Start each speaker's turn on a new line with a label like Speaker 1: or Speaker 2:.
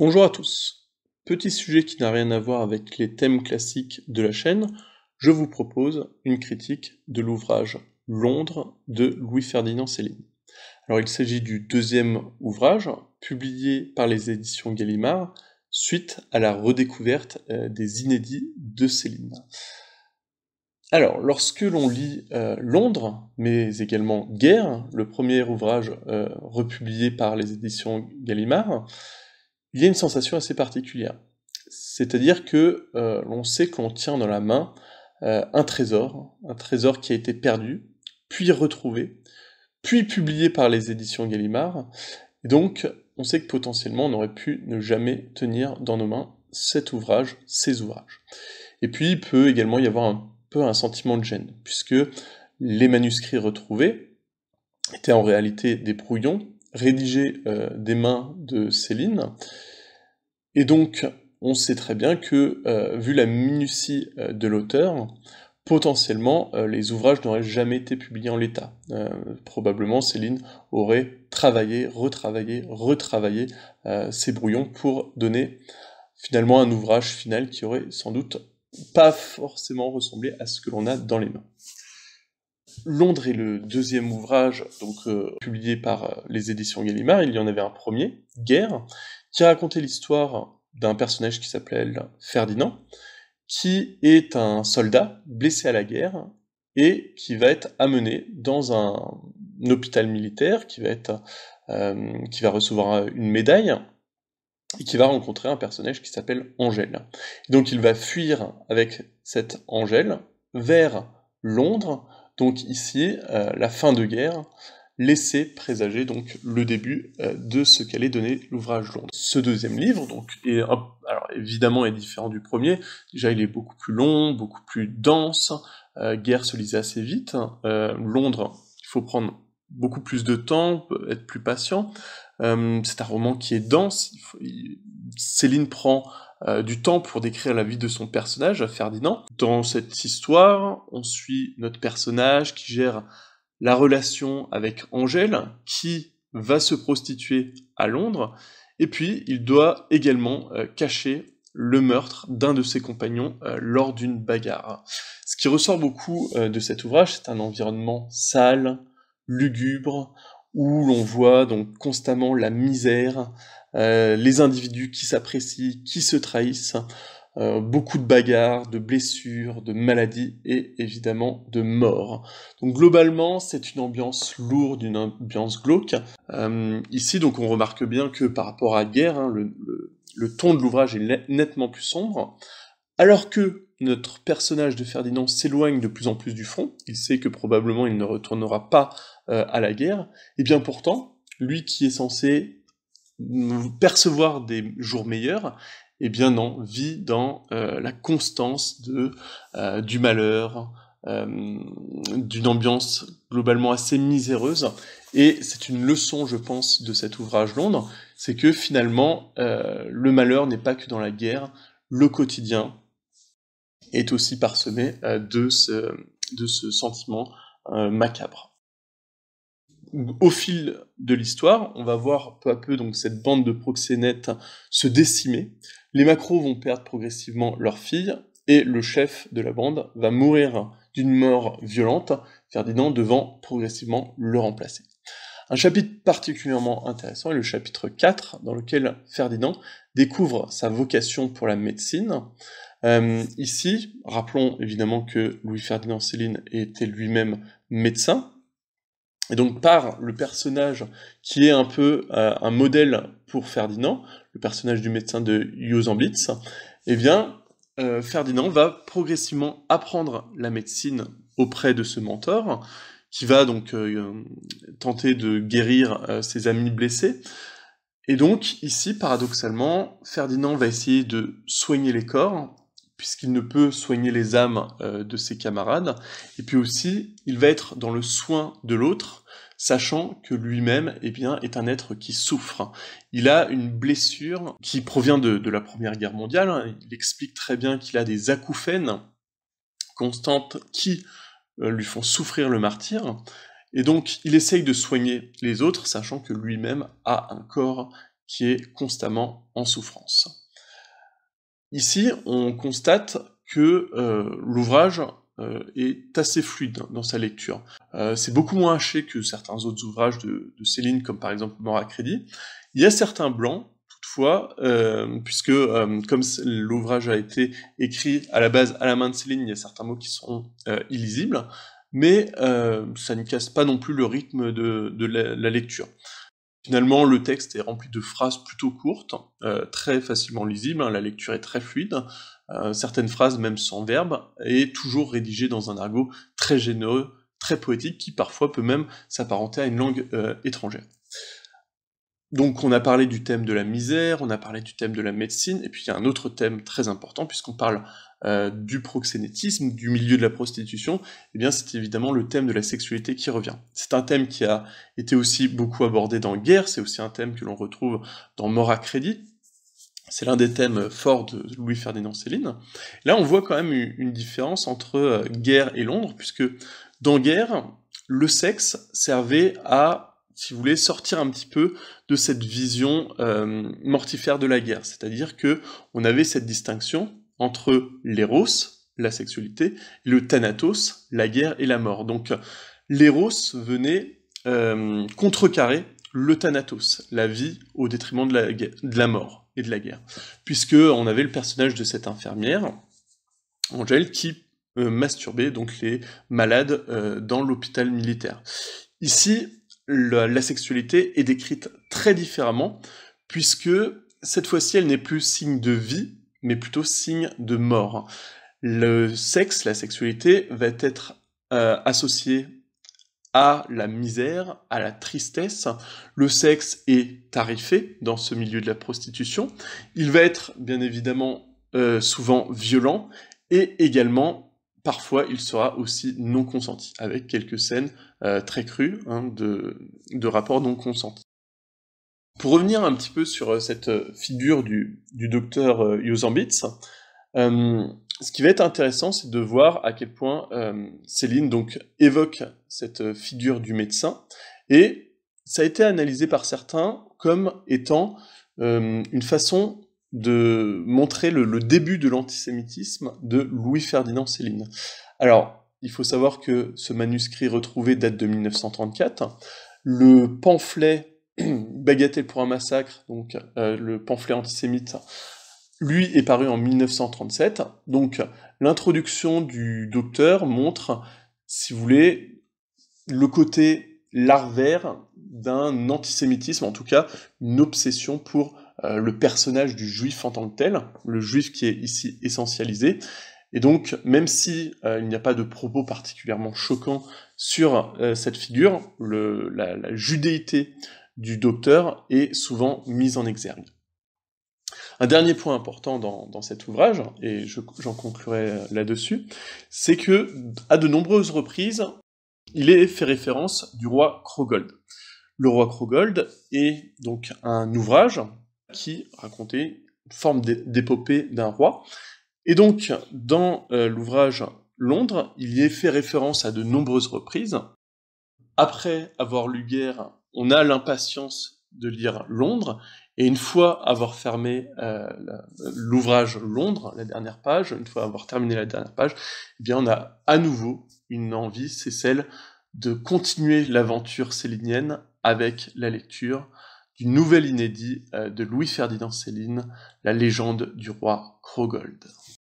Speaker 1: Bonjour à tous. Petit sujet qui n'a rien à voir avec les thèmes classiques de la chaîne, je vous propose une critique de l'ouvrage Londres de Louis-Ferdinand Céline. Alors il s'agit du deuxième ouvrage publié par les éditions Gallimard suite à la redécouverte euh, des inédits de Céline. Alors, lorsque l'on lit euh, Londres, mais également Guerre, le premier ouvrage euh, republié par les éditions Gallimard, il y a une sensation assez particulière. C'est-à-dire que euh, l'on sait qu'on tient dans la main euh, un trésor, un trésor qui a été perdu, puis retrouvé, puis publié par les éditions Gallimard. donc, on sait que potentiellement, on aurait pu ne jamais tenir dans nos mains cet ouvrage, ces ouvrages. Et puis, il peut également y avoir un peu un sentiment de gêne, puisque les manuscrits retrouvés étaient en réalité des brouillons rédigé euh, des mains de Céline. Et donc, on sait très bien que, euh, vu la minutie euh, de l'auteur, potentiellement, les ouvrages n'auraient jamais été publiés en l'état. probablement, Céline aurait travaillé, retravaillé, retravaillé ses brouillons pour donner finalement un ouvrage final qui aurait sans doute pas forcément ressemblé à ce que l'on a dans les mains. Londres est le deuxième ouvrage donc euh, publié par euh, les éditions Gallimard. Il y en avait un premier, Guerre, qui racontait l'histoire d'un personnage qui s'appelle Ferdinand, qui est un soldat blessé à la guerre et qui va être amené dans un, hôpital militaire, qui va, euh, recevoir une médaille et qui va rencontrer un personnage qui s'appelle Angèle. donc il va fuir avec cette Angèle vers Londres donc ici euh, la fin de guerre, laissait présager donc le début euh, de ce qu'allait donner l'ouvrage Londres. Ce deuxième livre, donc, alors évidemment est différent du premier. Déjà, il est beaucoup plus long, beaucoup plus dense. Euh, guerre se lisait assez vite. Londres, il faut prendre beaucoup plus de temps, être plus patient. Euh, c'est un roman qui est dense. Céline prend euh, du temps pour décrire la vie de son personnage, Ferdinand. Dans cette histoire, on suit notre personnage qui gère la relation avec Angèle, qui va se prostituer à Londres, et puis il doit également euh, cacher le meurtre d'un de ses compagnons lors d'une bagarre. Ce qui ressort beaucoup de cet ouvrage, c'est un environnement sale, lugubre, où l'on voit donc constamment la misère, euh, les individus qui s'apprécient, qui se trahissent, euh, beaucoup de bagarres, de blessures, de maladies et évidemment de morts. Donc globalement, c'est une ambiance lourde, une ambiance glauque. Euh, ici, donc on remarque bien que par rapport à Guerre, hein, le, le, ton de l'ouvrage est nettement plus sombre, alors que notre personnage de Ferdinand s'éloigne de plus en plus du front, il sait que probablement il ne retournera pas euh, à la guerre, et eh bien pourtant, lui qui est censé percevoir des jours meilleurs, et eh bien non, vit dans euh, la constance de, euh, du malheur, d'une ambiance globalement assez miséreuse, et c'est une leçon, je pense, de cet ouvrage Londres, c'est que finalement, le malheur n'est pas que dans la guerre, le quotidien, est aussi parsemé euh, de ce, de ce sentiment euh, macabre. Au fil de l'histoire, on va voir peu à peu donc cette bande de proxénètes se décimer. Les macros vont perdre progressivement leur fille, et le chef de la bande va mourir d'une mort violente, Ferdinand devant progressivement le remplacer. Un chapitre particulièrement intéressant est le chapitre 4, dans lequel Ferdinand découvre sa vocation pour la médecine. Euh, ici, rappelons évidemment que Louis-Ferdinand Céline était lui-même médecin, et donc par le personnage qui est un peu euh, un modèle pour Ferdinand, le personnage du médecin de blitz eh bien euh, Ferdinand va progressivement apprendre la médecine auprès de ce mentor, qui va donc tenter de guérir ses amis blessés. Et donc ici, paradoxalement, Ferdinand va essayer de soigner les corps puisqu'il ne peut soigner les âmes euh, de ses camarades, et puis aussi, il va être dans le soin de l'autre, sachant que lui-même eh bien, est un être qui souffre. Il a une blessure qui provient de, la Première Guerre mondiale, il explique très bien qu'il a des acouphènes constantes qui euh, lui font souffrir le martyr, et donc il essaye de soigner les autres, sachant que lui-même a un corps qui est constamment en souffrance. Ici, on constate que euh, l'ouvrage euh, est assez fluide dans sa lecture. Euh, c'est beaucoup moins haché que certains autres ouvrages de, Céline, comme par exemple Mort à crédit. Il y a certains blancs, toutefois, puisque comme l'ouvrage a été écrit à la base à la main de Céline, il y a certains mots qui seront illisibles, mais ça ne casse pas non plus le rythme de, la, lecture. Finalement, le texte est rempli de phrases plutôt courtes, euh, très facilement lisibles, hein, la lecture est très fluide, euh, certaines phrases même sans verbe, et toujours rédigées dans un argot très généreux, très poétique, qui parfois peut même s'apparenter à une langue euh, étrangère. Donc on a parlé du thème de la misère, on a parlé du thème de la médecine, et puis il y a un autre thème très important, puisqu'on parle euh, du proxénétisme, du milieu de la prostitution, eh bien c'est évidemment le thème de la sexualité qui revient. C'est un thème qui a été aussi beaucoup abordé dans Guerre, c'est aussi un thème que l'on retrouve dans Mort à crédit, c'est l'un des thèmes forts de Louis-Ferdinand Céline. Là, on voit quand même une différence entre euh, Guerre et Londres, puisque dans Guerre, le sexe servait à si vous voulez, sortir un petit peu de cette vision euh, mortifère de la guerre. C'est-à-dire que on avait cette distinction entre l'éros, la sexualité, et le thanatos, la guerre et la mort. Donc l'éros venait euh, contrecarrer le thanatos, la vie au détriment de la, de la mort et de la guerre. Puisque on avait le personnage de cette infirmière, Angèle, qui euh, masturbait donc les malades dans l'hôpital militaire. Ici, la, sexualité est décrite très différemment, puisque cette fois-ci, elle n'est plus signe de vie, mais plutôt signe de mort. Le sexe, la sexualité, va être associée euh, associé à la misère, à la tristesse. Le sexe est tarifé dans ce milieu de la prostitution. Il va être bien évidemment euh, souvent violent et également parfois il sera aussi non consenti, avec quelques scènes euh, très crues hein, de, rapports non consentis. Pour revenir un petit peu sur euh, cette euh, figure du, du docteur Yosambits, ce qui va être intéressant, c'est de voir à quel point Céline donc, évoque cette figure du médecin, et ça a été analysé par certains comme étant une façon de montrer le, début de l'antisémitisme de Louis-Ferdinand Céline. Alors, il faut savoir que ce manuscrit retrouvé date de 1934. Le pamphlet Bagatelle pour un massacre, donc euh, le pamphlet antisémite, lui est paru en 1937. Donc l'introduction du docteur montre, si vous voulez, le côté larvaire d'un antisémitisme, en tout cas une obsession pour euh, le personnage du juif en tant que tel, le juif qui est ici essentialisé. Et donc, même si euh, il n'y a pas de propos particulièrement choquants sur euh, cette figure, la, judéité du docteur est souvent mise en exergue. Un dernier point important dans, cet ouvrage, et j'en conclurai là-dessus, c'est que à de nombreuses reprises, il est fait référence du roi Krogold. Le roi Krogold est donc un ouvrage qui racontait une forme d'épopée d'un roi. Et donc, dans euh, l'ouvrage Londres, il y est fait référence à de nombreuses reprises. Après avoir lu Guerre, on a l'impatience de lire Londres, et une fois avoir fermé euh, l'ouvrage Londres, la dernière page, une fois avoir terminé la dernière page, eh bien on a à nouveau une envie, c'est celle de continuer l'aventure célinienne avec la lecture, une nouvelle inédit euh, de Louis-Ferdinand Céline, La légende du roi Krogold.